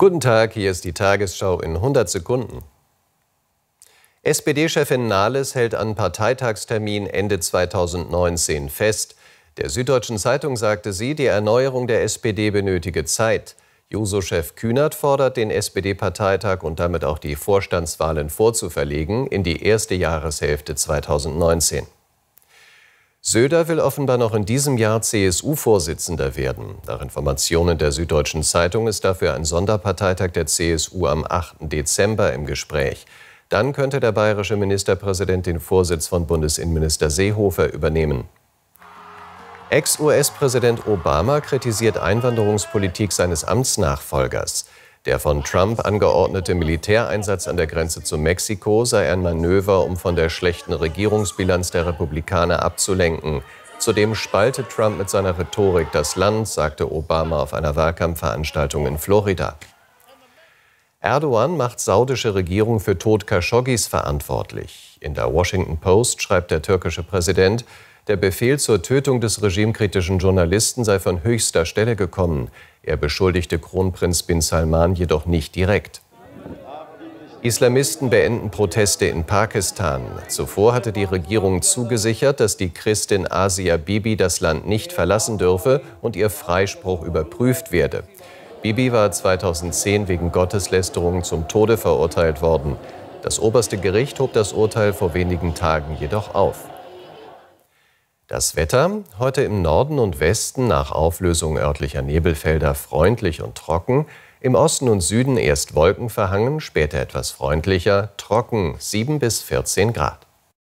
Guten Tag, hier ist die Tagesschau in 100 Sekunden. SPD-Chefin Nahles hält an Parteitagstermin Ende 2019 fest. Der Süddeutschen Zeitung sagte sie, die Erneuerung der SPD benötige Zeit. Juso-Chef Kühnert fordert, den SPD-Parteitag und damit auch die Vorstandswahlen vorzuverlegen in die erste Jahreshälfte 2019. Söder will offenbar noch in diesem Jahr CSU-Vorsitzender werden. Nach Informationen der Süddeutschen Zeitung ist dafür ein Sonderparteitag der CSU am 8. Dezember im Gespräch. Dann könnte der bayerische Ministerpräsident den Vorsitz von Bundesinnenminister Seehofer übernehmen. Ex-US-Präsident Obama kritisiert Einwanderungspolitik seines Amtsnachfolgers. Der von Trump angeordnete Militäreinsatz an der Grenze zu Mexiko sei ein Manöver, um von der schlechten Regierungsbilanz der Republikaner abzulenken. Zudem spaltet Trump mit seiner Rhetorik das Land, sagte Obama auf einer Wahlkampfveranstaltung in Florida. Erdogan macht saudische Regierung für Tod Khashoggis verantwortlich. In der Washington Post schreibt der türkische Präsident, der Befehl zur Tötung des regimekritischen Journalisten sei von höchster Stelle gekommen. Er beschuldigte Kronprinz bin Salman jedoch nicht direkt. Islamisten beenden Proteste in Pakistan. Zuvor hatte die Regierung zugesichert, dass die Christin Asia Bibi das Land nicht verlassen dürfe und ihr Freispruch überprüft werde. Bibi war 2010 wegen Gotteslästerung zum Tode verurteilt worden. Das oberste Gericht hob das Urteil vor wenigen Tagen jedoch auf. Das Wetter heute im Norden und Westen nach Auflösung örtlicher Nebelfelder freundlich und trocken, im Osten und Süden erst wolkenverhangen, später etwas freundlicher, trocken 7 bis 14 Grad.